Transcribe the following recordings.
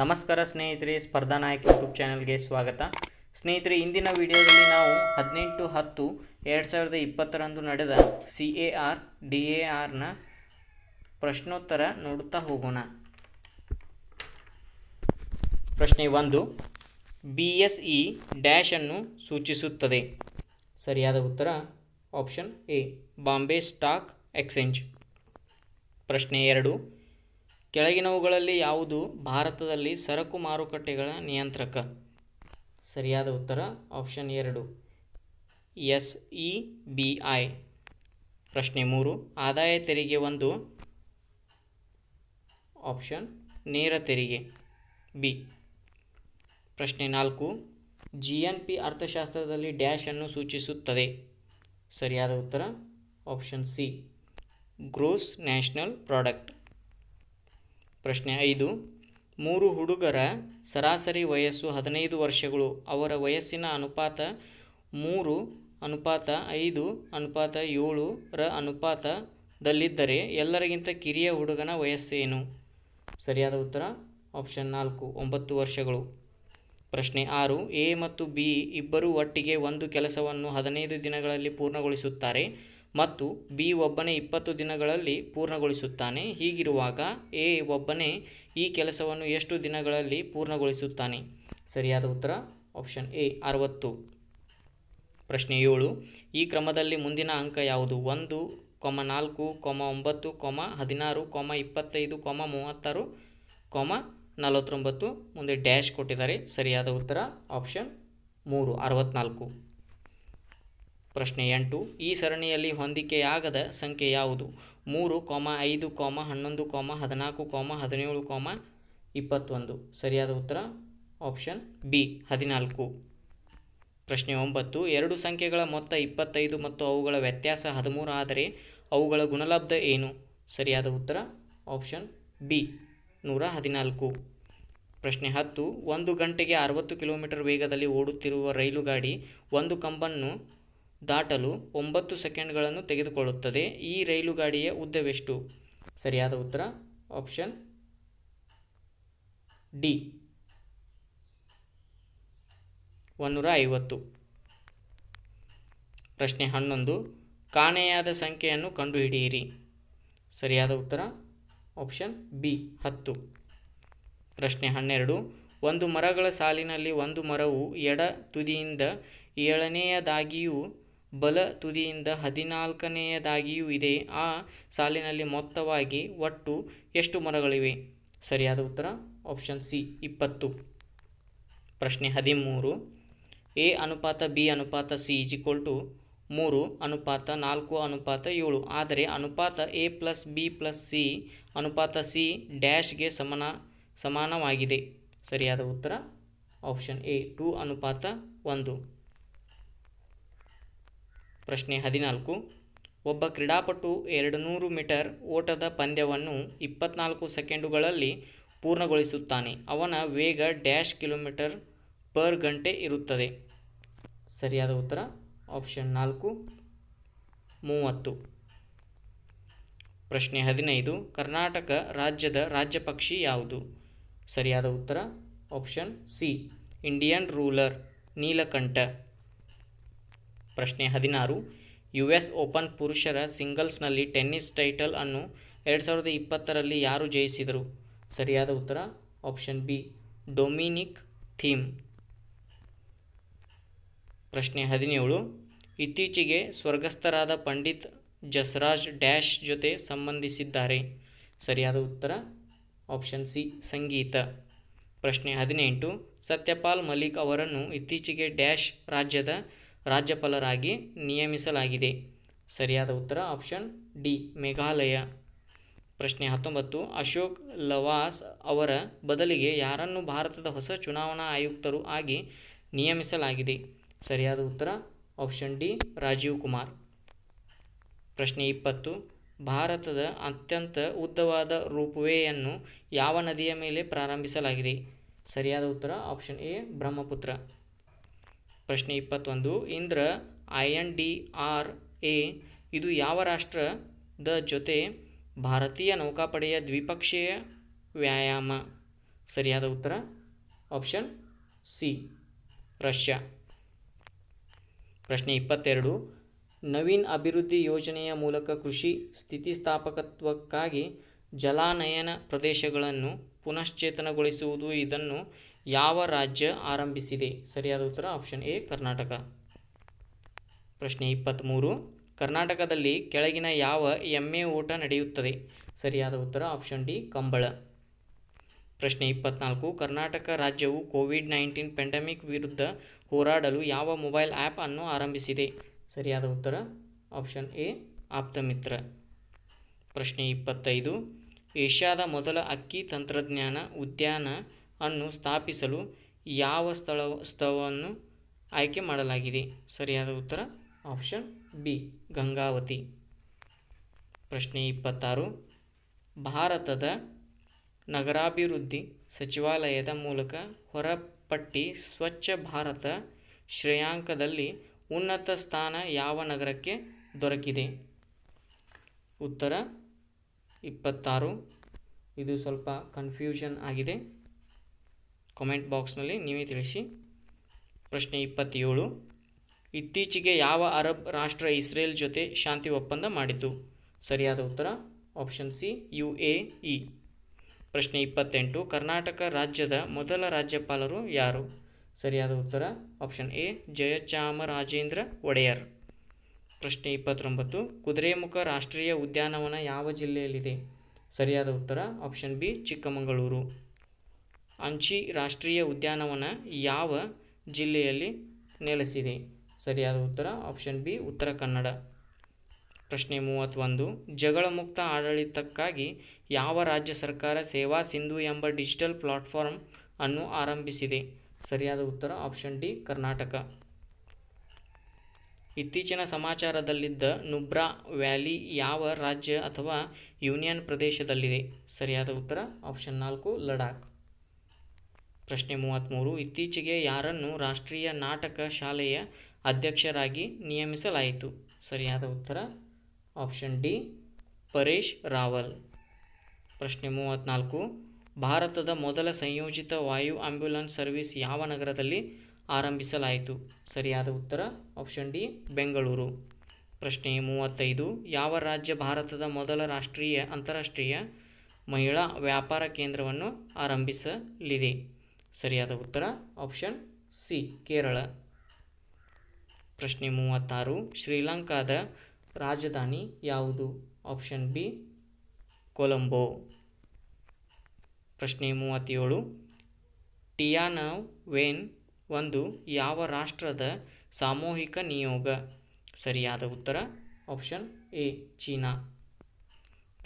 ನಮಸ್ಕಾರ ಸ್ನೇಹಿತರೆ ಸ್ಪರ್ಧಾ ನಾಯಕ್ ಯೂಟ್ಯೂಬ್ ಚಾನಲ್ಗೆ ಸ್ವಾಗತ ಸ್ನೇಹಿತರೆ ಇಂದಿನ ವಿಡಿಯೋದಲ್ಲಿ ನಾವು ಹದಿನೆಂಟು ಹತ್ತು ಎರಡು ಸಾವಿರದ ಇಪ್ಪತ್ತರಂದು ನಡೆದ C A R D A ಆರ್ನ ಪ್ರಶ್ನೋತ್ತರ ನೋಡುತ್ತಾ ಹೋಗೋಣ ಪ್ರಶ್ನೆ ಒಂದು ಬಿ ಎಸ್ ಇ ಡ್ಯಾಶನ್ನು ಸೂಚಿಸುತ್ತದೆ ಸರಿಯಾದ ಉತ್ತರ option A Bombay stock exchange ಪ್ರಶ್ನೆ ಎರಡು ಕೆಳಗಿನವುಗಳಲ್ಲಿ ಯಾವುದು ಭಾರತದಲ್ಲಿ ಸರಕು ಮಾರುಕಟ್ಟೆಗಳ ನಿಯಂತ್ರಕ ಸರಿಯಾದ ಉತ್ತರ ಆಪ್ಷನ್ ಎರಡು ಎಸ್ ಇ ಬಿ ಐ ಪ್ರಶ್ನೆ ಮೂರು ಆದಾಯ ತೆರಿಗೆ ಒಂದು ಆಪ್ಷನ್ ನೇರ ತೆರಿಗೆ ಬಿ ಪ್ರಶ್ನೆ ನಾಲ್ಕು ಜಿ ಎನ್ ಪಿ ಅರ್ಥಶಾಸ್ತ್ರದಲ್ಲಿ ಡ್ಯಾಶ್ ಅನ್ನು ಸೂಚಿಸುತ್ತದೆ ಸರಿಯಾದ ಉತ್ತರ option C gross national product ಪ್ರಶ್ನೆ ಐದು ಮೂರು ಹುಡುಗರ ಸರಾಸರಿ ವಯಸ್ಸು ಹದಿನೈದು ವರ್ಷಗಳು ಅವರ ವಯಸ್ಸಿನ ಅನುಪಾತ ಮೂರು ಅನುಪಾತ ಐದು ಅನುಪಾತ ಏಳುರ ಅನುಪಾತದಲ್ಲಿದ್ದರೆ ಎಲ್ಲರಿಗಿಂತ ಕಿರಿಯ ಹುಡುಗನ ವಯಸ್ಸೇನು ಸರಿಯಾದ ಉತ್ತರ ಆಪ್ಷನ್ ನಾಲ್ಕು ಒಂಬತ್ತು ವರ್ಷಗಳು ಪ್ರಶ್ನೆ ಆರು ಎ ಮತ್ತು ಬಿ ಇಬ್ಬರು ಒಟ್ಟಿಗೆ ಒಂದು ಕೆಲಸವನ್ನು ಹದಿನೈದು ದಿನಗಳಲ್ಲಿ ಪೂರ್ಣಗೊಳಿಸುತ್ತಾರೆ ಮತ್ತು ಬಿ ಒಬ್ಬನೇ ಇಪ್ಪತ್ತು ದಿನಗಳಲ್ಲಿ ಪೂರ್ಣಗೊಳಿಸುತ್ತಾನೆ ಹೀಗಿರುವಾಗ ಎ ಒಬ್ಬನೇ ಈ ಕೆಲಸವನ್ನು ಎಷ್ಟು ದಿನಗಳಲ್ಲಿ ಪೂರ್ಣಗೊಳಿಸುತ್ತಾನೆ ಸರಿಯಾದ ಉತ್ತರ ಆಪ್ಷನ್ ಎ ಅರವತ್ತು ಪ್ರಶ್ನೆ ಏಳು ಈ ಕ್ರಮದಲ್ಲಿ ಮುಂದಿನ ಅಂಕ ಯಾವುದು ಒಂದು ಕೊಮ ನಾಲ್ಕು ಕೊಮ ಒಂಬತ್ತು ಕೊಮ ಹದಿನಾರು ಕೊಮ ಇಪ್ಪತ್ತೈದು ಕೊಮ ಮೂವತ್ತಾರು ಕೊಮ ನಲವತ್ತೊಂಬತ್ತು ಮುಂದೆ ಡ್ಯಾಶ್ ಕೊಟ್ಟಿದ್ದಾರೆ ಸರಿಯಾದ ಉತ್ತರ ಆಪ್ಷನ್ ಮೂರು ಅರವತ್ನಾಲ್ಕು ಪ್ರಶ್ನೆ ಎಂಟು ಈ ಸರಣಿಯಲ್ಲಿ ಹೊಂದಿಕೆಯಾಗದ ಸಂಖ್ಯೆ ಯಾವುದು ಮೂರು ಕೋಮ ಐದು ಕೋಮ ಹನ್ನೊಂದು ಕೋಮ ಹದಿನಾಲ್ಕು ಕೋಮ ಹದಿನೇಳು ಕೋಮ ಇಪ್ಪತ್ತೊಂದು ಸರಿಯಾದ ಉತ್ತರ ಆಪ್ಷನ್ ಬಿ ಹದಿನಾಲ್ಕು ಪ್ರಶ್ನೆ ಒಂಬತ್ತು ಎರಡು ಸಂಖ್ಯೆಗಳ ಮೊತ್ತ ಇಪ್ಪತ್ತೈದು ಮತ್ತು ಅವುಗಳ ವ್ಯತ್ಯಾಸ ಹದಿಮೂರು ಆದರೆ ಅವುಗಳ ಗುಣಲಬ್ಧ ಏನು ಸರಿಯಾದ ಉತ್ತರ ಆಪ್ಷನ್ ಬಿ ನೂರ ಹದಿನಾಲ್ಕು ಪ್ರಶ್ನೆ ಹತ್ತು ಒಂದು ಗಂಟೆಗೆ ಅರವತ್ತು ಕಿಲೋಮೀಟರ್ ವೇಗದಲ್ಲಿ ಓಡುತ್ತಿರುವ ರೈಲು ಗಾಡಿ ಒಂದು ಕಂಬನ್ನು ದಾಟಲು ಒಂಬತ್ತು ಸೆಕೆಂಡ್ಗಳನ್ನು ತೆಗೆದುಕೊಳ್ಳುತ್ತದೆ ಈ ರೈಲು ಗಾಡಿಯ ಉದ್ದವೆಷ್ಟು ಸರಿಯಾದ ಉತ್ತರ ಆಪ್ಷನ್ ಡಿ ಒನ್ನೂರ ಐವತ್ತು ಪ್ರಶ್ನೆ ಹನ್ನೊಂದು ಕಾಣೆಯಾದ ಸಂಖ್ಯೆಯನ್ನು ಕಂಡುಹಿಡಿಯಿರಿ ಸರಿಯಾದ ಉತ್ತರ ಆಪ್ಷನ್ ಬಿ ಹತ್ತು ಪ್ರಶ್ನೆ ಹನ್ನೆರಡು ಒಂದು ಮರಗಳ ಸಾಲಿನಲ್ಲಿ ಒಂದು ಮರವು ಎಡ ತುದಿಯಿಂದ ಏಳನೆಯದಾಗಿಯೂ ಬಲ ತುದಿಯಿಂದ ಹದಿನಾಲ್ಕನೆಯದಾಗಿಯೂ ಇದೆ ಆ ಸಾಲಿನಲ್ಲಿ ಮೊತ್ತವಾಗಿ ಒಟ್ಟು ಎಷ್ಟು ಮರಗಳಿವೆ ಸರಿಯಾದ ಉತ್ತರ ಆಪ್ಷನ್ ಸಿ ಇಪ್ಪತ್ತು ಪ್ರಶ್ನೆ ಹದಿಮೂರು ಎ ಅನುಪಾತ ಬಿ ಅನುಪಾತ ಸಿ ಇಜ್ ಟು ಮೂರು ಅನುಪಾತ ನಾಲ್ಕು ಅನುಪಾತ ಏಳು ಆದರೆ ಅನುಪಾತ A plus B plus C ಅನುಪಾತ ಸಿ ಡ್ಯಾಶ್ಗೆ ಸಮನ ಸಮಾನವಾಗಿದೆ ಸರಿಯಾದ ಉತ್ತರ ಆಪ್ಷನ್ ಎ ಟು ಅನುಪಾತ ಒಂದು ಪ್ರಶ್ನೆ ಹದಿನಾಲ್ಕು ಒಬ್ಬ ಕ್ರೀಡಾಪಟು ಎರಡು ನೂರು ಮೀಟರ್ ಓಟದ ಪಂದ್ಯವನ್ನು ಇಪ್ಪತ್ನಾಲ್ಕು ಸೆಕೆಂಡುಗಳಲ್ಲಿ ಪೂರ್ಣಗೊಳಿಸುತ್ತಾನೆ ಅವನ ವೇಗ ಡ್ಯಾಶ್ ಕಿಲೋಮೀಟರ್ ಪರ್ ಗಂಟೆ ಇರುತ್ತದೆ ಸರಿಯಾದ ಉತ್ತರ ಆಪ್ಷನ್ ನಾಲ್ಕು ಮೂವತ್ತು ಪ್ರಶ್ನೆ ಹದಿನೈದು ಕರ್ನಾಟಕ ರಾಜ್ಯದ ರಾಜ್ಯ ಪಕ್ಷಿ ಯಾವುದು ಸರಿಯಾದ ಉತ್ತರ ಆಪ್ಷನ್ ಸಿ ಇಂಡಿಯನ್ ರೂಲರ್ ನೀಲಕಂಠ ಪ್ರಶ್ನೆ ಹದಿನಾರು ಯು ಎಸ್ ಓಪನ್ ಪುರುಷರ ಸಿಂಗಲ್ಸ್ನಲ್ಲಿ ಟೆನ್ನಿಸ್ ಟೈಟಲ್ ಅನ್ನು ಎರಡು ಸಾವಿರದ ಇಪ್ಪತ್ತರಲ್ಲಿ ಯಾರು ಜಯಿಸಿದರು ಸರಿಯಾದ ಉತ್ತರ ಆಪ್ಷನ್ ಬಿ ಡೊಮಿನಿಕ್ ಥೀಮ್ ಪ್ರಶ್ನೆ ಹದಿನೇಳು ಇತ್ತೀಚೆಗೆ ಸ್ವರ್ಗಸ್ಥರಾದ ಪಂಡಿತ್ ಜಸ್ರಾಜ್ ಡ್ಯಾಶ್ ಜೊತೆ ಸಂಬಂಧಿಸಿದ್ದಾರೆ ಸರಿಯಾದ ಉತ್ತರ ಆಪ್ಷನ್ ಸಿ ಸಂಗೀತ ಪ್ರಶ್ನೆ ಹದಿನೆಂಟು ಸತ್ಯಪಾಲ್ ಮಲಿಕ್ ಅವರನ್ನು ಇತ್ತೀಚೆಗೆ ಡ್ಯಾಶ್ ರಾಜ್ಯದ ರಾಜ್ಯಪಾಲರಾಗಿ ನಿಯಮಿಸಲಾಗಿದೆ ಸರಿಯಾದ ಉತ್ತರ ಆಪ್ಷನ್ ಡಿ ಮೇಘಾಲಯ ಪ್ರಶ್ನೆ ಹತ್ತೊಂಬತ್ತು ಅಶೋಕ್ ಲವಾಸ್ ಅವರ ಬದಲಿಗೆ ಯಾರನ್ನು ಭಾರತದ ಹೊಸ ಚುನಾವಣಾ ಆಯುಕ್ತರು ಆಗಿ ನಿಯಮಿಸಲಾಗಿದೆ ಸರಿಯಾದ ಉತ್ತರ ಆಪ್ಷನ್ ಡಿ ರಾಜೀವ್ ಕುಮಾರ್ ಪ್ರಶ್ನೆ ಇಪ್ಪತ್ತು ಭಾರತದ ಅತ್ಯಂತ ಉದ್ದವಾದ ರೂಪವೇಯನ್ನು ಯಾವ ನದಿಯ ಮೇಲೆ ಪ್ರಾರಂಭಿಸಲಾಗಿದೆ ಸರಿಯಾದ ಉತ್ತರ ಆಪ್ಷನ್ ಎ ಬ್ರಹ್ಮಪುತ್ರ ಪ್ರಶ್ನೆ ಇಪ್ಪತ್ತೊಂದು Indra I N D R A ಇದು ಯಾವ ರಾಷ್ಟ್ರದ ಜೊತೆ ಭಾರತೀಯ ನೌಕಾಪಡೆಯ ದ್ವಿಪಕ್ಷೀಯ ವ್ಯಾಯಾಮ ಸರಿಯಾದ ಉತ್ತರ ಆಪ್ಷನ್ ಸಿ ರಷ್ಯಾ ಪ್ರಶ್ನೆ ಇಪ್ಪತ್ತೆರಡು ನವೀನ್ ಅಭಿವೃದ್ಧಿ ಯೋಜನೆಯ ಮೂಲಕ ಕೃಷಿ ಸ್ಥಿತಿಸ್ಥಾಪಕತ್ವಕ್ಕಾಗಿ ಜಲಾನಯನ ಪ್ರದೇಶಗಳನ್ನು ಪುನಶ್ಚೇತನಗೊಳಿಸುವುದು ಇದನ್ನು ಯಾವ ರಾಜ್ಯ ಆರಂಭಿಸಿದೆ ಸರಿಯಾದ ಉತ್ತರ ಆಪ್ಷನ್ ಎ ಕರ್ನಾಟಕ ಪ್ರಶ್ನೆ ಇಪ್ಪತ್ತ್ಮೂರು ಕರ್ನಾಟಕದಲ್ಲಿ ಕೆಳಗಿನ ಯಾವ ಎಮ್ಮೆ ಓಟ ನಡೆಯುತ್ತದೆ ಸರಿಯಾದ ಉತ್ತರ ಆಪ್ಷನ್ ಡಿ ಕಂಬಳ ಪ್ರಶ್ನೆ ಇಪ್ಪತ್ನಾಲ್ಕು ಕರ್ನಾಟಕ ರಾಜ್ಯವು ಕೋವಿಡ್ ನೈನ್ಟೀನ್ ಪೆಂಡಮಿಕ್ ವಿರುದ್ಧ ಹೋರಾಡಲು ಯಾವ ಮೊಬೈಲ್ ಆ್ಯಪ್ ಅನ್ನು ಆರಂಭಿಸಿದೆ ಸರಿಯಾದ ಉತ್ತರ ಆಪ್ಷನ್ ಎ ಆಪ್ತಮಿತ್ರ ಪ್ರಶ್ನೆ ಇಪ್ಪತ್ತೈದು ಏಷ್ಯಾದ ಮೊದಲ ಅಕ್ಕಿ ತಂತ್ರಜ್ಞಾನ ಉದ್ಯಾನ ಅನ್ನು ಸ್ಥಾಪಿಸಲು ಯಾವ ಸ್ಥಳ ಸ್ಥಳವನ್ನು ಆಯ್ಕೆ ಮಾಡಲಾಗಿದೆ ಸರಿಯಾದ ಉತ್ತರ ಆಪ್ಷನ್ ಬಿ ಗಂಗಾವತಿ ಪ್ರಶ್ನೆ ಇಪ್ಪತ್ತಾರು ಭಾರತದ ನಗರಾಭಿವೃದ್ಧಿ ಸಚಿವಾಲಯದ ಮೂಲಕ ಹೊರಪಟ್ಟಿ ಸ್ವಚ್ಛ ಭಾರತ ಶ್ರೇಯಾಂಕದಲ್ಲಿ ಉನ್ನತ ಸ್ಥಾನ ಯಾವ ನಗರಕ್ಕೆ ದೊರಕಿದೆ ಉತ್ತರ ಇಪ್ಪತ್ತಾರು ಇದು ಸ್ವಲ್ಪ ಕನ್ಫ್ಯೂಷನ್ ಆಗಿದೆ ಕಮೆಂಟ್ ಬಾಕ್ಸ್ನಲ್ಲಿ ನೀವೇ ತಿಳಿಸಿ ಪ್ರಶ್ನೆ ಇಪ್ಪತ್ತೇಳು ಇತ್ತೀಚೆಗೆ ಯಾವ ಅರಬ್ ರಾಷ್ಟ್ರ ಇಸ್ರೇಲ್ ಜೊತೆ ಶಾಂತಿ ಒಪ್ಪಂದ ಮಾಡಿತು ಸರಿಯಾದ ಉತ್ತರ option C U A E ಪ್ರಶ್ನೆ ಇಪ್ಪತ್ತೆಂಟು ಕರ್ನಾಟಕ ರಾಜ್ಯದ ಮೊದಲ ರಾಜ್ಯಪಾಲರು ಯಾರು ಸರಿಯಾದ ಉತ್ತರ ಆಪ್ಷನ್ ಎ ಜಯಚಾಮರಾಜೇಂದ್ರ ಒಡೆಯರ್ ಪ್ರಶ್ನೆ ಇಪ್ಪತ್ತೊಂಬತ್ತು ಕುದುರೆಮುಖ ರಾಷ್ಟ್ರೀಯ ಉದ್ಯಾನವನ ಯಾವ ಜಿಲ್ಲೆಯಲ್ಲಿದೆ ಸರಿಯಾದ ಉತ್ತರ ಆಪ್ಷನ್ ಬಿ ಚಿಕ್ಕಮಗಳೂರು ಅಂಚಿ ರಾಷ್ಟ್ರೀಯ ಉದ್ಯಾನವನ ಯಾವ ಜಿಲ್ಲೆಯಲ್ಲಿ ನೆಲೆಸಿದೆ ಸರಿಯಾದ ಉತ್ತರ ಆಪ್ಷನ್ ಬಿ ಉತ್ತರ ಕನ್ನಡ ಪ್ರಶ್ನೆ ಮೂವತ್ತೊಂದು ಮುಕ್ತ ಆಡಳಿತಕ್ಕಾಗಿ ಯಾವ ರಾಜ್ಯ ಸರ್ಕಾರ ಸೇವಾ ಸಿಂಧು ಎಂಬ ಡಿಜಿಟಲ್ ಪ್ಲಾಟ್ಫಾರ್ಮ್ ಅನ್ನು ಆರಂಭಿಸಿದೆ ಸರಿಯಾದ ಉತ್ತರ ಆಪ್ಷನ್ ಡಿ ಕರ್ನಾಟಕ ಇತ್ತೀಚಿನ ಸಮಾಚಾರದಲ್ಲಿದ್ದ ನುಬ್ರಾ ವ್ಯಾಲಿ ಯಾವ ರಾಜ್ಯ ಅಥವಾ ಯೂನಿಯನ್ ಪ್ರದೇಶದಲ್ಲಿದೆ ಸರಿಯಾದ ಉತ್ತರ ಆಪ್ಷನ್ ನಾಲ್ಕು ಲಡಾಖ್ ಪ್ರಶ್ನೆ ಮೂವತ್ತ್ಮೂರು ಇತ್ತೀಚೆಗೆ ಯಾರನ್ನು ರಾಷ್ಟ್ರೀಯ ನಾಟಕ ಶಾಲೆಯ ಅಧ್ಯಕ್ಷರಾಗಿ ನಿಯಮಿಸಲಾಯಿತು ಸರಿಯಾದ ಉತ್ತರ ಆಪ್ಷನ್ ಡಿ ಪರೇಶ್ ರಾವಲ್ ಪ್ರಶ್ನೆ ಮೂವತ್ತ್ನಾಲ್ಕು ಭಾರತದ ಮೊದಲ ಸಂಯೋಜಿತ ವಾಯು ಆಂಬ್ಯುಲೆನ್ಸ್ ಸರ್ವಿಸ್ ಯಾವ ನಗರದಲ್ಲಿ ಆರಂಭಿಸಲಾಯಿತು ಸರಿಯಾದ ಉತ್ತರ ಆಪ್ಷನ್ ಡಿ ಬೆಂಗಳೂರು ಪ್ರಶ್ನೆ ಮೂವತ್ತೈದು ಯಾವ ರಾಜ್ಯ ಭಾರತದ ಮೊದಲ ರಾಷ್ಟ್ರೀಯ ಅಂತಾರಾಷ್ಟ್ರೀಯ ಮಹಿಳಾ ವ್ಯಾಪಾರ ಕೇಂದ್ರವನ್ನು ಆರಂಭಿಸಲಿದೆ ಸರಿಯಾದ ಉತ್ತರ ಆಪ್ಷನ್ ಸಿ ಕೇರಳ ಪ್ರಶ್ನೆ ಮೂವತ್ತಾರು ಶ್ರೀಲಂಕಾದ ರಾಜಧಾನಿ ಯಾವುದು ಆಪ್ಷನ್ ಬಿ ಕೊಲಂಬೋ ಪ್ರಶ್ನೆ ಮೂವತ್ತೇಳು ಟಿಯಾನವ್ ವೇನ್ ಒಂದು ಯಾವ ರಾಷ್ಟ್ರದ ಸಾಮೂಹಿಕ ನಿಯೋಗ ಸರಿಯಾದ ಉತ್ತರ ಆಪ್ಷನ್ ಎ ಚೀನಾ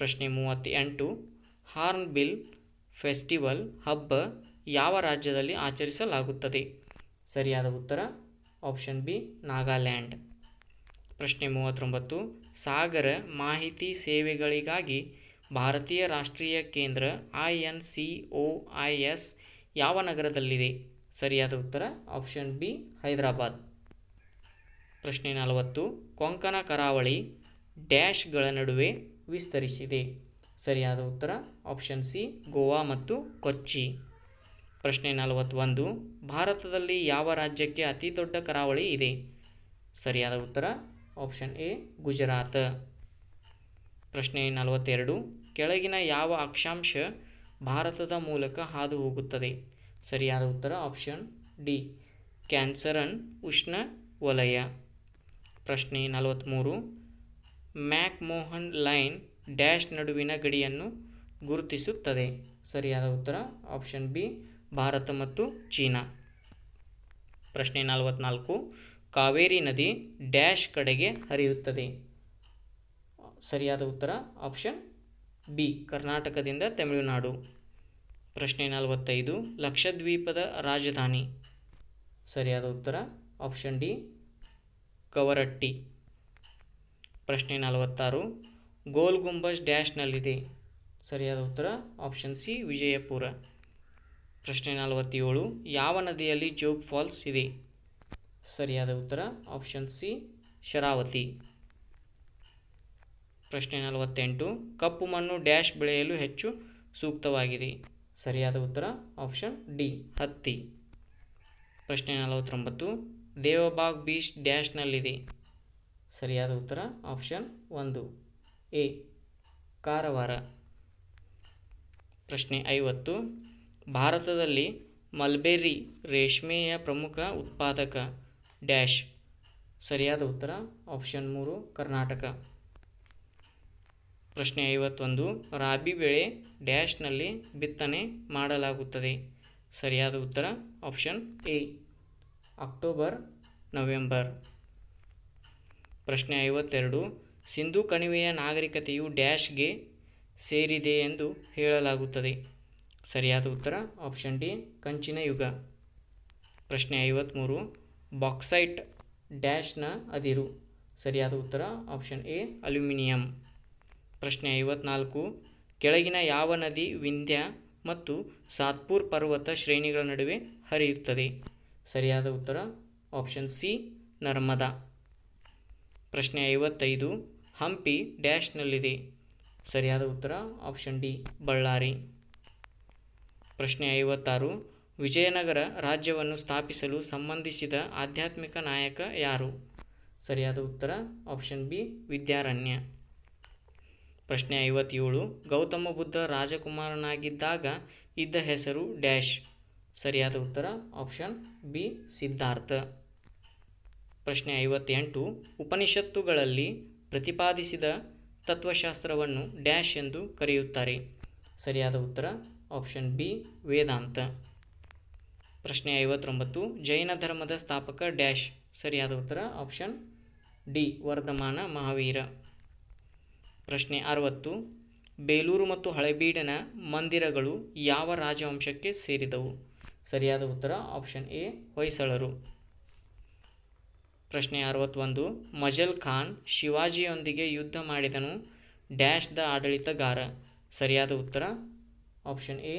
ಪ್ರಶ್ನೆ ಮೂವತ್ತೆಂಟು ಹಾರ್ನ್ಬಿಲ್ ಫೆಸ್ಟಿವಲ್ ಹಬ್ಬ ಯಾವ ರಾಜ್ಯದಲ್ಲಿ ಆಚರಿಸಲಾಗುತ್ತದೆ ಸರಿಯಾದ ಉತ್ತರ ಆಪ್ಷನ್ ಬಿ ನಾಗಾಲ್ಯಾಂಡ್ ಪ್ರಶ್ನೆ ಮೂವತ್ತೊಂಬತ್ತು ಸಾಗರ ಮಾಹಿತಿ ಸೇವೆಗಳಿಗಾಗಿ ಭಾರತೀಯ ರಾಷ್ಟ್ರೀಯ ಕೇಂದ್ರ I N C O I S ಯಾವ ನಗರದಲ್ಲಿದೆ ಸರಿಯಾದ ಉತ್ತರ ಆಪ್ಷನ್ ಬಿ ಹೈದರಾಬಾದ್ ಪ್ರಶ್ನೆ ನಲವತ್ತು ಕೊಂಕಣ ಕರಾವಳಿ ಡ್ಯಾಶ್ಗಳ ನಡುವೆ ವಿಸ್ತರಿಸಿದೆ ಸರಿಯಾದ ಉತ್ತರ ಆಪ್ಷನ್ ಸಿ ಗೋವಾ ಮತ್ತು ಕೊಚ್ಚಿ ಪ್ರಶ್ನೆ ನಲವತ್ತೊಂದು ಭಾರತದಲ್ಲಿ ಯಾವ ರಾಜ್ಯಕ್ಕೆ ಅತಿ ದೊಡ್ಡ ಕರಾವಳಿ ಇದೆ ಸರಿಯಾದ ಉತ್ತರ ಆಪ್ಷನ್ ಎ ಗುಜರಾತ್ ಪ್ರಶ್ನೆ ನಲವತ್ತೆರಡು ಕೆಳಗಿನ ಯಾವ ಅಕ್ಷಾಂಶ ಭಾರತದ ಮೂಲಕ ಹಾದು ಹೋಗುತ್ತದೆ ಸರಿಯಾದ ಉತ್ತರ ಆಪ್ಷನ್ ಡಿ ಕ್ಯಾನ್ಸರನ್ ಉಷ್ಣ ವಲಯ ಪ್ರಶ್ನೆ ನಲವತ್ತ್ಮೂರು ಮ್ಯಾಕ್ಮೋಹನ್ ಲೈನ್ ಡ್ಯಾಶ್ ನಡುವಿನ ಗಡಿಯನ್ನು ಗುರುತಿಸುತ್ತದೆ ಸರಿಯಾದ ಉತ್ತರ ಆಪ್ಷನ್ ಬಿ ಭಾರತ ಮತ್ತು ಚೀನಾ ಪ್ರಶ್ನೆ ನಲವತ್ನಾಲ್ಕು ಕಾವೇರಿ ನದಿ ಡ್ಯಾಶ್ ಕಡೆಗೆ ಹರಿಯುತ್ತದೆ ಸರಿಯಾದ ಉತ್ತರ ಆಪ್ಷನ್ ಬಿ ಕರ್ನಾಟಕದಿಂದ ತಮಿಳುನಾಡು ಪ್ರಶ್ನೆ ನಲವತ್ತೈದು ಲಕ್ಷದ್ವೀಪದ ರಾಜಧಾನಿ ಸರಿಯಾದ ಉತ್ತರ ಆಪ್ಷನ್ ಡಿ ಕವರಟ್ಟಿ ಪ್ರಶ್ನೆ ನಲವತ್ತಾರು ಗೋಲ್ ಗುಂಬಜ್ ಡ್ಯಾಶ್ನಲ್ಲಿದೆ ಸರಿಯಾದ ಉತ್ತರ ಆಪ್ಷನ್ ಸಿ ವಿಜಯಪುರ ಪ್ರಶ್ನೆ ನಲವತ್ತೇಳು ಯಾವ ನದಿಯಲ್ಲಿ ಜೋಗ್ ಫಾಲ್ಸ್ ಇದೆ ಸರಿಯಾದ ಉತ್ತರ ಆಪ್ಷನ್ ಸಿ ಶರಾವತಿ ಪ್ರಶ್ನೆ ನಲವತ್ತೆಂಟು ಕಪ್ಪು ಮಣ್ಣು ಡ್ಯಾಶ್ ಬೆಳೆಯಲು ಹೆಚ್ಚು ಸೂಕ್ತವಾಗಿದೆ ಸರಿಯಾದ ಉತ್ತರ ಆಪ್ಷನ್ ಡಿ ಹತ್ತಿ ಪ್ರಶ್ನೆ ನಲವತ್ತೊಂಬತ್ತು ದೇವಬಾಗ್ ಬೀಚ್ ಡ್ಯಾಶ್ನಲ್ಲಿದೆ ಸರಿಯಾದ ಉತ್ತರ ಆಪ್ಷನ್ ಒಂದು ಎ ಕಾರವಾರ ಪ್ರಶ್ನೆ ಐವತ್ತು ಭಾರತದಲ್ಲಿ ಮಲ್ಬೆರಿ ರೇಷ್ಮೆಯ ಪ್ರಮುಖ ಉತ್ಪಾದಕ ಡ್ಯಾಶ್ ಸರಿಯಾದ ಉತ್ತರ ಆಪ್ಷನ್ ಮೂರು ಕರ್ನಾಟಕ ಪ್ರಶ್ನೆ ಐವತ್ತೊಂದು ರಾಬಿ ಬೆಳೆ ಡ್ಯಾಶ್ನಲ್ಲಿ ಬಿತ್ತನೆ ಮಾಡಲಾಗುತ್ತದೆ ಸರಿಯಾದ ಉತ್ತರ ಆಪ್ಷನ್ ಎ ಅಕ್ಟೋಬರ್ ನವೆಂಬರ್ ಪ್ರಶ್ನೆ ಐವತ್ತೆರಡು ಸಿಂಧು ಕಣಿವೆಯ ನಾಗರಿಕತೆಯು ಡ್ಯಾಶ್ಗೆ ಸೇರಿದೆ ಎಂದು ಹೇಳಲಾಗುತ್ತದೆ ಸರಿಯಾದ ಉತ್ತರ ಆಪ್ಷನ್ ಡಿ ಕಂಚಿನ ಯುಗ ಪ್ರಶ್ನೆ ಐವತ್ತ್ಮೂರು ಬಾಕ್ಸೈಟ್ ಡ್ಯಾಶ್ನ ಅದಿರು ಸರಿಯಾದ ಉತ್ತರ ಆಪ್ಷನ್ ಎ ಅಲ್ಯೂಮಿನಿಯಂ ಪ್ರಶ್ನೆ ಐವತ್ನಾಲ್ಕು ಕೆಳಗಿನ ಯಾವ ನದಿ ವಿಂಧ್ಯ ಮತ್ತು ಸಾತ್ಪುರ್ ಪರ್ವತ ಶ್ರೇಣಿಗಳ ನಡುವೆ ಹರಿಯುತ್ತದೆ ಸರಿಯಾದ ಉತ್ತರ ಆಪ್ಷನ್ ಸಿ ನರ್ಮದಾ ಪ್ರಶ್ನೆ ಐವತ್ತೈದು ಹಂಪಿ ಡ್ಯಾಶ್ನಲ್ಲಿದೆ ಸರಿಯಾದ ಉತ್ತರ ಆಪ್ಷನ್ ಡಿ ಬಳ್ಳಾರಿ ಪ್ರಶ್ನೆ ಐವತ್ತಾರು ವಿಜಯನಗರ ರಾಜ್ಯವನ್ನು ಸ್ಥಾಪಿಸಲು ಸಂಬಂಧಿಸಿದ ಆಧ್ಯಾತ್ಮಿಕ ನಾಯಕ ಯಾರು ಸರಿಯಾದ ಉತ್ತರ ಆಪ್ಷನ್ ಬಿ ವಿದ್ಯಾರಣ್ಯ ಪ್ರಶ್ನೆ ಐವತ್ತೇಳು ಗೌತಮ ಬುದ್ಧ ರಾಜಕುಮಾರನಾಗಿದ್ದಾಗ ಇದ್ದ ಹೆಸರು ಡ್ಯಾಶ್ ಸರಿಯಾದ ಉತ್ತರ ಆಪ್ಷನ್ ಬಿ ಸಿದ್ಧಾರ್ಥ ಪ್ರಶ್ನೆ ಐವತ್ತೆಂಟು ಉಪನಿಷತ್ತುಗಳಲ್ಲಿ ಪ್ರತಿಪಾದಿಸಿದ ತತ್ವಶಾಸ್ತ್ರವನ್ನು ಡ್ಯಾಶ್ ಎಂದು ಕರೆಯುತ್ತಾರೆ ಸರಿಯಾದ ಉತ್ತರ ಆಪ್ಷನ್ ಬಿ ವೇದಾಂತ ಪ್ರಶ್ನೆ ಐವತ್ತೊಂಬತ್ತು ಜೈನ ಧರ್ಮದ ಸ್ಥಾಪಕ ಡ್ಯಾಶ್ ಸರಿಯಾದ ಉತ್ತರ ಆಪ್ಷನ್ ಡಿ ವರ್ಧಮಾನ ಮಹಾವೀರ ಪ್ರಶ್ನೆ ಅರವತ್ತು ಬೇಲೂರು ಮತ್ತು ಹಳೆಬೀಡಿನ ಮಂದಿರಗಳು ಯಾವ ರಾಜವಂಶಕ್ಕೆ ಸೇರಿದವು ಸರಿಯಾದ ಉತ್ತರ ಆಪ್ಷನ್ ಎ ಹೊಯ್ಸಳರು ಪ್ರಶ್ನೆ ಅರವತ್ತೊಂದು ಮಜಲ್ ಖಾನ್ ಶಿವಾಜಿಯೊಂದಿಗೆ ಯುದ್ಧ ಮಾಡಿದನು ಡ್ಯಾಶ್ ದ ಆಡಳಿತಗಾರ ಸರಿಯಾದ ಉತ್ತರ ಆಪ್ಷನ್ ಎ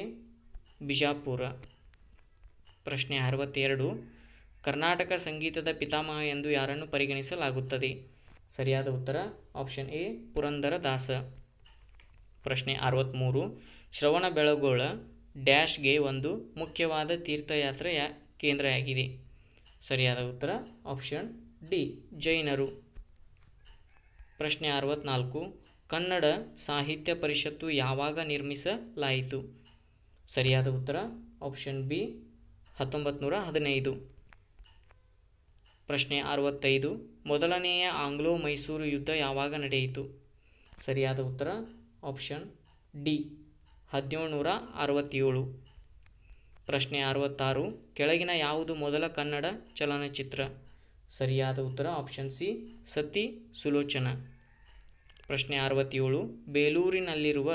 ಬಿಜಾಪುರ ಪ್ರಶ್ನೆ ಅರವತ್ತೆರಡು ಕರ್ನಾಟಕ ಸಂಗೀತದ ಪಿತಾಮಹ ಎಂದು ಯಾರನ್ನು ಪರಿಗಣಿಸಲಾಗುತ್ತದೆ ಸರಿಯಾದ ಉತ್ತರ ಆಪ್ಷನ್ ಎ ಪುರಂದರ ದಾಸ ಪ್ರಶ್ನೆ ಅರವತ್ತ್ಮೂರು ಶ್ರವಣ ಬೆಳಗೊಳ ಡ್ಯಾಶ್ಗೆ ಒಂದು ಮುಖ್ಯವಾದ ತೀರ್ಥಯಾತ್ರೆಯ ಆಗಿದೆ ಸರಿಯಾದ ಉತ್ತರ ಆಪ್ಷನ್ ಡಿ ಜೈನರು ಪ್ರಶ್ನೆ ಅರವತ್ತ್ನಾಲ್ಕು ಕನ್ನಡ ಸಾಹಿತ್ಯ ಪರಿಷತ್ತು ಯಾವಾಗ ನಿರ್ಮಿಸಲಾಯಿತು ಸರಿಯಾದ ಉತ್ತರ ಆಪ್ಷನ್ ಬಿ ಹತ್ತೊಂಬತ್ತು ಹದಿನೈದು ಪ್ರಶ್ನೆ ಅರವತ್ತೈದು ಮೊದಲನೆಯ ಆಂಗ್ಲೋ ಮೈಸೂರು ಯುದ್ಧ ಯಾವಾಗ ನಡೆಯಿತು ಸರಿಯಾದ ಉತ್ತರ ಆಪ್ಷನ್ ಡಿ ಹದಿನೇಳುನೂರ ಅರವತ್ತೇಳು ಪ್ರಶ್ನೆ ಅರವತ್ತಾರು ಕೆಳಗಿನ ಯಾವುದು ಮೊದಲ ಕನ್ನಡ ಚಲನಚಿತ್ರ ಸರಿಯಾದ ಉತ್ತರ ಆಪ್ಷನ್ ಸಿ ಸತಿ ಸುಲೋಚನಾ ಪ್ರಶ್ನೆ ಅರವತ್ತೇಳು ಬೇಲೂರಿನಲ್ಲಿರುವ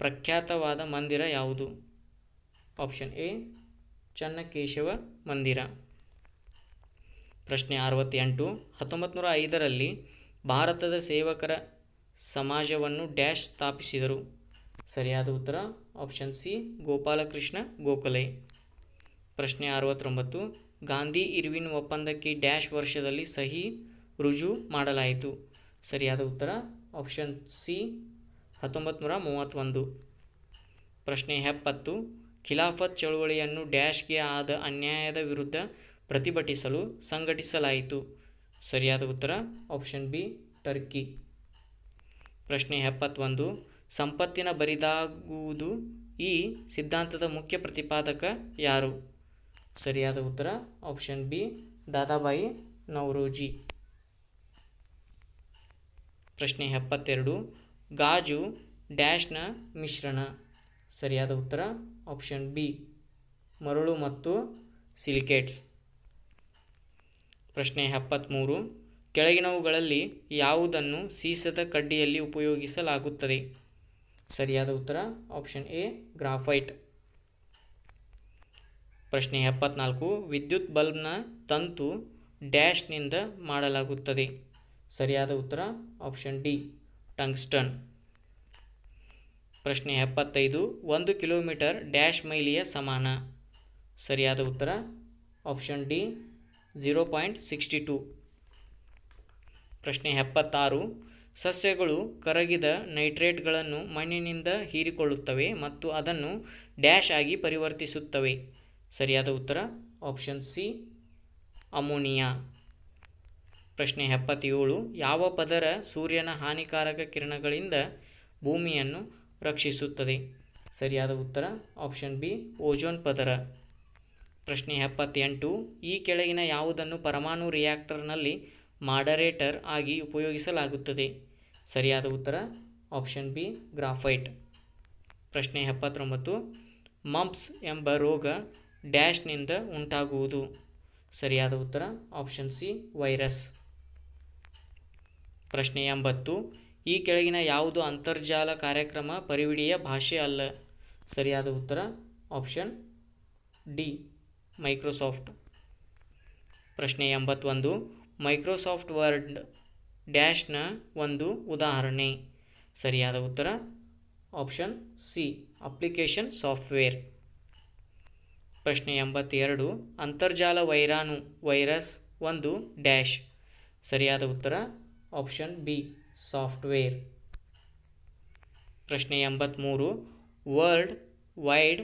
ಪ್ರಖ್ಯಾತವಾದ ಮಂದಿರ ಯಾವುದು ಆಪ್ಷನ್ ಎ ಚನ್ನಕೇಶವ ಮಂದಿರ ಪ್ರಶ್ನೆ ಅರವತ್ತೆಂಟು ಹತ್ತೊಂಬತ್ತು ನೂರ ಐದರಲ್ಲಿ ಭಾರತದ ಸೇವಕರ ಸಮಾಜವನ್ನು ಡ್ಯಾಶ್ ಸ್ಥಾಪಿಸಿದರು ಸರಿಯಾದ ಉತ್ತರ ಆಪ್ಷನ್ ಸಿ ಗೋಪಾಲಕೃಷ್ಣ ಗೋಖಲೆ ಪ್ರಶ್ನೆ ಅರವತ್ತೊಂಬತ್ತು ಗಾಂಧಿ ಇರ್ವಿನ್ ಒಪ್ಪಂದಕ್ಕೆ ಡ್ಯಾಶ್ ವರ್ಷದಲ್ಲಿ ಸಹಿ ರುಜು ಮಾಡಲಾಯಿತು ಸರಿಯಾದ ಉತ್ತರ ಆಪ್ಷನ್ ಸಿ ಹತ್ತೊಂಬತ್ತು ನೂರ ಮೂವತ್ತೊಂದು ಪ್ರಶ್ನೆ ಎಪ್ಪತ್ತು ಖಿಲಾಫತ್ ಚಳುವಳಿಯನ್ನು ಡ್ಯಾಶ್ಗೆ ಆದ ಅನ್ಯಾಯದ ವಿರುದ್ಧ ಪ್ರತಿಭಟಿಸಲು ಸಂಘಟಿಸಲಾಯಿತು ಸರಿಯಾದ ಉತ್ತರ ಆಪ್ಷನ್ ಬಿ ಟರ್ಕಿ ಪ್ರಶ್ನೆ ಎಪ್ಪತ್ತೊಂದು ಸಂಪತ್ತಿನ ಬರಿದಾಗುವುದು ಈ ಸಿದ್ಧಾಂತದ ಮುಖ್ಯ ಪ್ರತಿಪಾದಕ ಯಾರು ಸರಿಯಾದ ಉತ್ತರ ಆಪ್ಷನ್ ಬಿ ದಾದಾಬಾಯಿ ನವರೋಜಿ ಪ್ರಶ್ನೆ ಎಪ್ಪತ್ತೆರಡು ಗಾಜು ಡ್ಯಾಶ್ನ ಮಿಶ್ರಣ ಸರಿಯಾದ ಉತ್ತರ ಆಪ್ಷನ್ ಬಿ ಮರಳು ಮತ್ತು ಸಿಲಿಕೇಟ್ಸ್ ಪ್ರಶ್ನೆ ಎಪ್ಪತ್ತ್ಮೂರು ಕೆಳಗಿನವುಗಳಲ್ಲಿ ಯಾವುದನ್ನು ಸೀಸದ ಕಡ್ಡಿಯಲ್ಲಿ ಉಪಯೋಗಿಸಲಾಗುತ್ತದೆ ಸರಿಯಾದ ಉತ್ತರ ಆಪ್ಷನ್ ಎ ಗ್ರಾಫೈಟ್ ಪ್ರಶ್ನೆ ಎಪ್ಪತ್ನಾಲ್ಕು ವಿದ್ಯುತ್ ಬಲ್ಬ್ನ ತಂತು ಡ್ಯಾಶ್ನಿಂದ ಮಾಡಲಾಗುತ್ತದೆ ಸರಿಯಾದ ಉತ್ತರ ಆಪ್ಷನ್ ಡಿ ಟಂಗ್ಸ್ಟನ್ ಪ್ರಶ್ನೆ ಎಪ್ಪತ್ತೈದು ಒಂದು ಕಿಲೋಮೀಟರ್ ಡ್ಯಾಶ್ ಮೈಲಿಯ ಸಮಾನ ಸರಿಯಾದ ಉತ್ತರ option D zero point sixty two ಪ್ರಶ್ನೆ ಎಪ್ಪತ್ತಾರು ಸಸ್ಯಗಳು ಕರಗಿದ ನೈಟ್ರೇಟ್ಗಳನ್ನು ಮಣ್ಣಿನಿಂದ ಹೀರಿಕೊಳ್ಳುತ್ತವೆ ಮತ್ತು ಅದನ್ನು ಡ್ಯಾಶ್ ಆಗಿ ಪರಿವರ್ತಿಸುತ್ತವೆ ಸರಿಯಾದ ಉತ್ತರ ಆಪ್ಷನ್ ಸಿ ಅಮೋನಿಯಾ ಪ್ರಶ್ನೆ ಎಪ್ಪತ್ತೇಳು ಯಾವ ಪದರ ಸೂರ್ಯನ ಹಾನಿಕಾರಕ ಕಿರಣಗಳಿಂದ ಭೂಮಿಯನ್ನು ರಕ್ಷಿಸುತ್ತದೆ ಸರಿಯಾದ ಉತ್ತರ ಆಪ್ಷನ್ ಬಿ ಓಜೋನ್ ಪದರ ಪ್ರಶ್ನೆ ಎಪ್ಪತ್ತೆಂಟು ಈ ಕೆಳಗಿನ ಯಾವುದನ್ನು ಪರಮಾಣು ರಿಯಾಕ್ಟರ್ನಲ್ಲಿ ಮಾಡರೇಟರ್ ಆಗಿ ಉಪಯೋಗಿಸಲಾಗುತ್ತದೆ ಸರಿಯಾದ ಉತ್ತರ ಆಪ್ಷನ್ ಬಿ ಗ್ರಾಫೈಟ್ ಪ್ರಶ್ನೆ ಎಪ್ಪತ್ತೊಂಬತ್ತು ಮಂಪ್ಸ್ ಎಂಬ ರೋಗ ಡ್ಯಾಶ್ನಿಂದ ಉಂಟಾಗುವುದು ಸರಿಯಾದ ಉತ್ತರ ಆಪ್ಷನ್ ಸಿ ವೈರಸ್ ಪ್ರಶ್ನೆ ಎಂಬತ್ತು ಈ ಕೆಳಗಿನ ಯಾವುದು ಅಂತರ್ಜಾಲ ಕಾರ್ಯಕ್ರಮ ಪರಿವಿಡಿಯ ಭಾಷೆ ಅಲ್ಲ ಸರಿಯಾದ ಉತ್ತರ ಆಪ್ಷನ್ ಡಿ ಮೈಕ್ರೋಸಾಫ್ಟ್ ಪ್ರಶ್ನೆ ಎಂಬತ್ತೊಂದು ಮೈಕ್ರೋಸಾಫ್ಟ್ ವರ್ಡ್ ಡ್ಯಾಶ್ನ ಒಂದು ಉದಾಹರಣೆ ಸರಿಯಾದ ಉತ್ತರ ಆಪ್ಷನ್ ಸಿ ಅಪ್ಲಿಕೇಶನ್ ಸಾಫ್ಟ್ವೇರ್ ಪ್ರಶ್ನೆ ಎಂಬತ್ತೆರಡು ಅಂತರ್ಜಾಲ ವೈರಾಣು ವೈರಸ್ ಒಂದು ಡ್ಯಾಶ್ ಸರಿಯಾದ ಉತ್ತರ ಆಪ್ಷನ್ ಬಿ ಸಾಫ್ಟ್ವೇರ್ ಪ್ರಶ್ನೆ ಎಂಬತ್ತ್ಮೂರು ವರ್ಲ್ಡ್ ವೈಡ್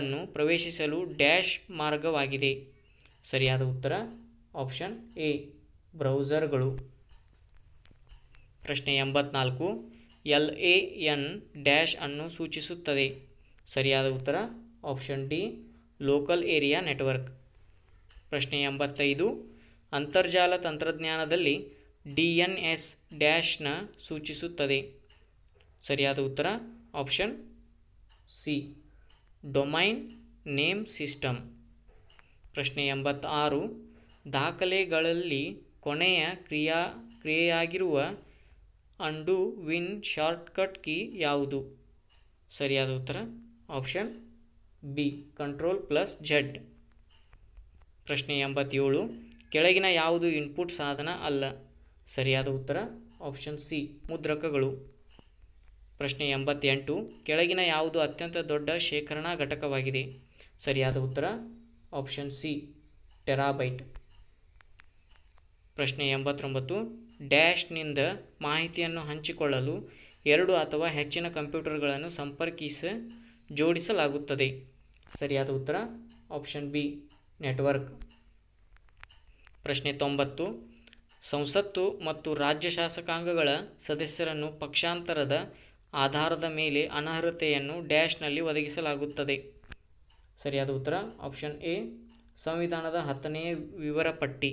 ಅನ್ನು ಪ್ರವೇಶಿಸಲು ಡ್ಯಾಶ್ ಮಾರ್ಗವಾಗಿದೆ ಸರಿಯಾದ ಉತ್ತರ ಆಪ್ಷನ್ ಎ ಬ್ರೌಸರ್ಗಳು ಪ್ರಶ್ನೆ ಎಂಬತ್ನಾಲ್ಕು ಎಲ್ ಎ ಎನ್ ಡ್ಯಾಶ್ ಅನ್ನು ಸೂಚಿಸುತ್ತದೆ ಸರಿಯಾದ ಉತ್ತರ option D local area network ಪ್ರಶ್ನೆ ಎಂಬತ್ತೈದು ಅಂತರ್ಜಾಲ ತಂತ್ರಜ್ಞಾನದಲ್ಲಿ ಡಿ ಎನ್ ಎಸ್ ಡ್ಯಾಶ್ನ ಸೂಚಿಸುತ್ತದೆ ಸರಿಯಾದ ಉತ್ತರ option C domain name system ಪ್ರಶ್ನೆ ಎಂಬತ್ತಾರು ದಾಖಲೆಗಳಲ್ಲಿ ಕೊನೆಯ ಕ್ರಿಯಾ ಕ್ರಿಯೆಯಾಗಿರುವ ಅಂಡು ವಿನ್ ಶಾರ್ಟ್ಕಟ್ ಕೀ ಯಾವುದು ಸರಿಯಾದ ಉತ್ತರ option B control plus Z ಪ್ರಶ್ನೆ ಎಂಬತ್ತೇಳು ಕೆಳಗಿನ ಯಾವುದು ಇನ್ಪುಟ್ ಸಾಧನ ಅಲ್ಲ ಸರಿಯಾದ ಉತ್ತರ ಆಪ್ಷನ್ ಸಿ ಮುದ್ರಕಗಳು ಪ್ರಶ್ನೆ ಎಂಬತ್ತೆಂಟು ಕೆಳಗಿನ ಯಾವುದು ಅತ್ಯಂತ ದೊಡ್ಡ ಶೇಖರಣಾ ಘಟಕವಾಗಿದೆ ಸರಿಯಾದ ಉತ್ತರ ಆಪ್ಷನ್ ಸಿ ಟೆರಾಬೈಟ್ ಪ್ರಶ್ನೆ ಎಂಬತ್ತೊಂಬತ್ತು ಡ್ಯಾಶ್ನಿಂದ ಮಾಹಿತಿಯನ್ನು ಹಂಚಿಕೊಳ್ಳಲು ಎರಡು ಅಥವಾ ಹೆಚ್ಚಿನ ಕಂಪ್ಯೂಟರ್ಗಳನ್ನು ಸಂಪರ್ಕಿಸ ಜೋಡಿಸಲಾಗುತ್ತದೆ ಸರಿಯಾದ ಉತ್ತರ ಆಪ್ಷನ್ ಬಿ ನೆಟ್ವರ್ಕ್ ಪ್ರಶ್ನೆ ತೊಂಬತ್ತು ಸಂಸತ್ತು ಮತ್ತು ರಾಜ್ಯ ಶಾಸಕಾಂಗಗಳ ಸದಸ್ಯರನ್ನು ಪಕ್ಷಾಂತರದ ಆಧಾರದ ಮೇಲೆ ಅನರ್ಹತೆಯನ್ನು ಡ್ಯಾಶ್ನಲ್ಲಿ ಒದಗಿಸಲಾಗುತ್ತದೆ ಸರಿಯಾದ ಉತ್ತರ ಆಪ್ಷನ್ ಎ ಸಂವಿಧಾನದ ಹತ್ತನೆಯ ವಿವರ ಪಟ್ಟಿ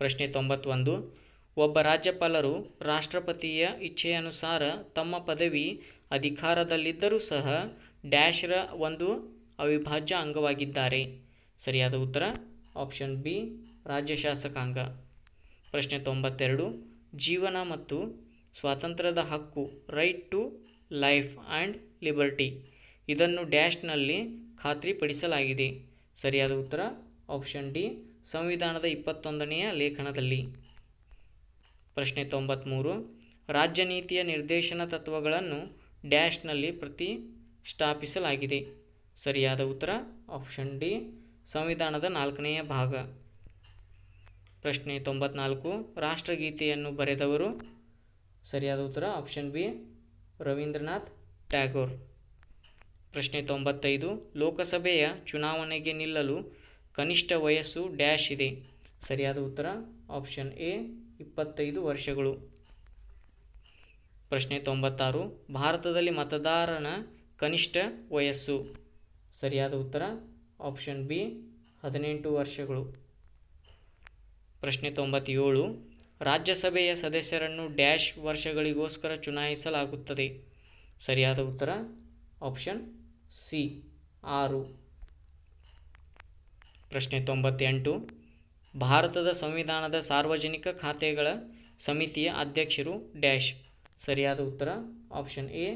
ಪ್ರಶ್ನೆ ತೊಂಬತ್ತೊಂದು ಒಬ್ಬ ರಾಜ್ಯಪಾಲರು ರಾಷ್ಟ್ರಪತಿಯ ಇಚ್ಛೆಯನುಸಾರ ತಮ್ಮ ಪದವಿ ಅಧಿಕಾರದಲ್ಲಿದ್ದರೂ ಸಹ ಡ್ಯಾಶ್ರ ಒಂದು ಅವಿಭಾಜ್ಯ ಅಂಗವಾಗಿದ್ದಾರೆ ಸರಿಯಾದ ಉತ್ತರ ಆಪ್ಷನ್ ಬಿ ರಾಜ್ಯ ಶಾಸಕಾಂಗ ಪ್ರಶ್ನೆ ತೊಂಬತ್ತೆರಡು ಜೀವನ ಮತ್ತು ಸ್ವಾತಂತ್ರ್ಯದ ಹಕ್ಕು right to life and liberty ಇದನ್ನು ಡ್ಯಾಶ್ನಲ್ಲಿ ಖಾತ್ರಿಪಡಿಸಲಾಗಿದೆ ಸರಿಯಾದ ಉತ್ತರ ಆಪ್ಷನ್ ಡಿ ಸಂವಿಧಾನದ ಇಪ್ಪತ್ತೊಂದನೆಯ ಲೇಖನದಲ್ಲಿ ಪ್ರಶ್ನೆ ತೊಂಬತ್ತ್ಮೂರು ರಾಜ್ಯ ನೀತಿಯ ನಿರ್ದೇಶನ ತತ್ವಗಳನ್ನು ಡ್ಯಾಶ್ನಲ್ಲಿ ಪ್ರತಿಷ್ಠಾಪಿಸಲಾಗಿದೆ ಸರಿಯಾದ ಉತ್ತರ ಆಪ್ಷನ್ ಡಿ ಸಂವಿಧಾನದ ನಾಲ್ಕನೆಯ ಭಾಗ ಪ್ರಶ್ನೆ ತೊಂಬತ್ನಾಲ್ಕು ರಾಷ್ಟ್ರಗೀತೆಯನ್ನು ಬರೆದವರು ಸರಿಯಾದ ಉತ್ತರ ಆಪ್ಷನ್ ಬಿ ರವೀಂದ್ರನಾಥ್ ಟ್ಯಾಗೋರ್ ಪ್ರಶ್ನೆ ತೊಂಬತ್ತೈದು ಲೋಕಸಭೆಯ ಚುನಾವಣೆಗೆ ನಿಲ್ಲಲು ಕನಿಷ್ಠ ವಯಸ್ಸು ಡ್ಯಾಶ್ ಇದೆ ಸರಿಯಾದ ಉತ್ತರ ಆಪ್ಷನ್ ಎ ಇಪ್ಪತ್ತೈದು ವರ್ಷಗಳು ಪ್ರಶ್ನೆ ತೊಂಬತ್ತಾರು ಭಾರತದಲ್ಲಿ ಮತದಾರನ ಕನಿಷ್ಠ ವಯಸ್ಸು ಸರಿಯಾದ ಉತ್ತರ ಆಪ್ಷನ್ ಬಿ ಹದಿನೆಂಟು ವರ್ಷಗಳು ಪ್ರಶ್ನೆ ತೊಂಬತ್ತೇಳು ರಾಜ್ಯಸಭೆಯ ಸದಸ್ಯರನ್ನು ಡ್ಯಾಶ್ ವರ್ಷಗಳಿಗೋಸ್ಕರ ಚುನಾಯಿಸಲಾಗುತ್ತದೆ ಸರಿಯಾದ ಉತ್ತರ ಆಪ್ಷನ್ ಸಿ ಆರು ಪ್ರಶ್ನೆ ತೊಂಬತ್ತೆಂಟು ಭಾರತದ ಸಂವಿಧಾನದ ಸಾರ್ವಜನಿಕ ಖಾತೆಗಳ ಸಮಿತಿಯ ಅಧ್ಯಕ್ಷರು ಡ್ಯಾಶ್ ಸರಿಯಾದ ಉತ್ತರ ಆಪ್ಷನ್ ಎ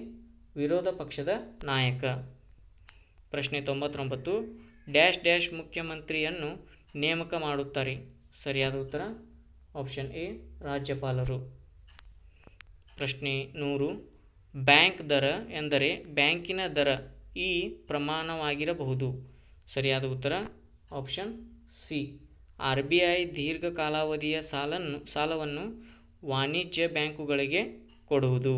ವಿರೋಧ ಪಕ್ಷದ ನಾಯಕ ಪ್ರಶ್ನೆ ತೊಂಬತ್ತೊಂಬತ್ತು ಡ್ಯಾಶ್ ಡ್ಯಾಶ್ ಮುಖ್ಯಮಂತ್ರಿಯನ್ನು ನೇಮಕ ಮಾಡುತ್ತಾರೆ ಸರಿಯಾದ ಉತ್ತರ ಆಪ್ಷನ್ ಎ ರಾಜ್ಯಪಾಲರು ಪ್ರಶ್ನೆ ನೂರು ಬ್ಯಾಂಕ್ ದರ ಎಂದರೆ ಬ್ಯಾಂಕಿನ ದರ ಈ ಪ್ರಮಾಣವಾಗಿರಬಹುದು ಸರಿಯಾದ ಉತ್ತರ option C R B I ದೀರ್ಘಕಾಲಾವಧಿಯ ಸಾಲನ್ನು ಸಾಲವನ್ನು ವಾಣಿಜ್ಯ ಬ್ಯಾಂಕುಗಳಿಗೆ ಕೊಡುವುದು